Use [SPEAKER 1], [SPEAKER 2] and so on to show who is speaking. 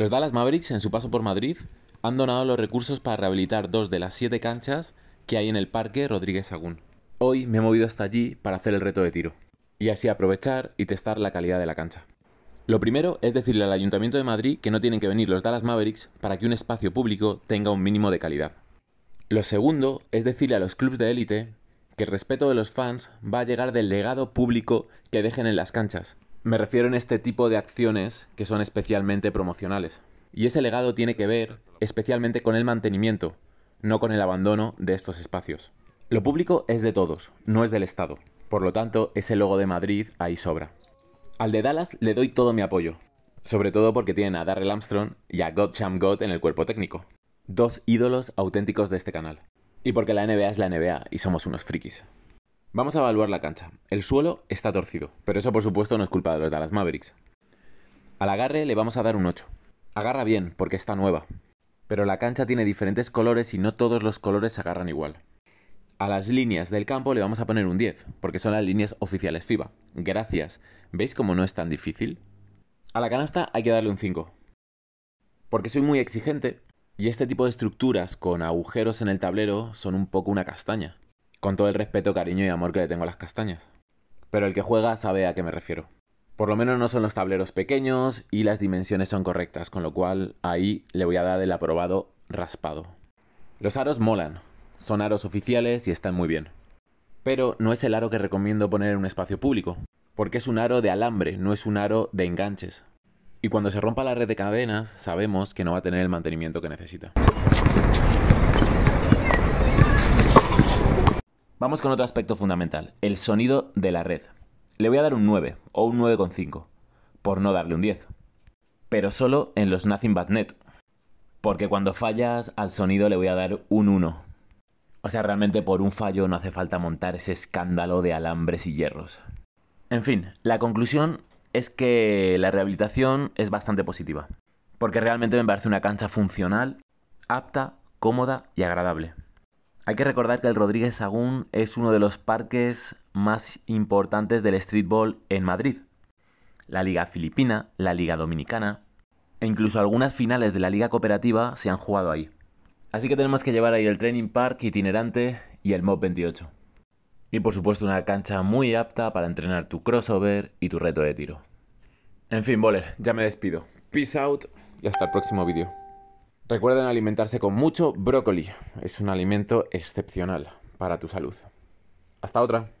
[SPEAKER 1] Los Dallas Mavericks, en su paso por Madrid, han donado los recursos para rehabilitar dos de las siete canchas que hay en el Parque Rodríguez Sagún. Hoy me he movido hasta allí para hacer el reto de tiro, y así aprovechar y testar la calidad de la cancha. Lo primero es decirle al Ayuntamiento de Madrid que no tienen que venir los Dallas Mavericks para que un espacio público tenga un mínimo de calidad. Lo segundo es decirle a los clubes de élite que el respeto de los fans va a llegar del legado público que dejen en las canchas, me refiero en este tipo de acciones que son especialmente promocionales. Y ese legado tiene que ver especialmente con el mantenimiento, no con el abandono de estos espacios. Lo público es de todos, no es del Estado. Por lo tanto, ese logo de Madrid ahí sobra. Al de Dallas le doy todo mi apoyo, sobre todo porque tienen a Darrell Armstrong y a Gottscham God en el cuerpo técnico, dos ídolos auténticos de este canal. Y porque la NBA es la NBA y somos unos frikis. Vamos a evaluar la cancha. El suelo está torcido, pero eso por supuesto no es culpa de los Dallas Mavericks. Al agarre le vamos a dar un 8. Agarra bien, porque está nueva. Pero la cancha tiene diferentes colores y no todos los colores se agarran igual. A las líneas del campo le vamos a poner un 10, porque son las líneas oficiales FIBA. Gracias. ¿Veis cómo no es tan difícil? A la canasta hay que darle un 5. Porque soy muy exigente y este tipo de estructuras con agujeros en el tablero son un poco una castaña. Con todo el respeto, cariño y amor que le tengo a las castañas. Pero el que juega sabe a qué me refiero. Por lo menos no son los tableros pequeños y las dimensiones son correctas, con lo cual ahí le voy a dar el aprobado raspado. Los aros molan, son aros oficiales y están muy bien. Pero no es el aro que recomiendo poner en un espacio público, porque es un aro de alambre, no es un aro de enganches. Y cuando se rompa la red de cadenas, sabemos que no va a tener el mantenimiento que necesita. Vamos con otro aspecto fundamental, el sonido de la red. Le voy a dar un 9 o un 9,5, por no darle un 10. Pero solo en los Nothing But Net, porque cuando fallas al sonido le voy a dar un 1. O sea, realmente por un fallo no hace falta montar ese escándalo de alambres y hierros. En fin, la conclusión es que la rehabilitación es bastante positiva, porque realmente me parece una cancha funcional, apta, cómoda y agradable. Hay que recordar que el Rodríguez Sagún es uno de los parques más importantes del streetball en Madrid. La Liga Filipina, la Liga Dominicana e incluso algunas finales de la Liga Cooperativa se han jugado ahí. Así que tenemos que llevar ahí el Training Park itinerante y el MOB 28. Y por supuesto una cancha muy apta para entrenar tu crossover y tu reto de tiro. En fin, Boller, ya me despido. Peace out y hasta el próximo vídeo. Recuerden alimentarse con mucho brócoli. Es un alimento excepcional para tu salud. Hasta otra.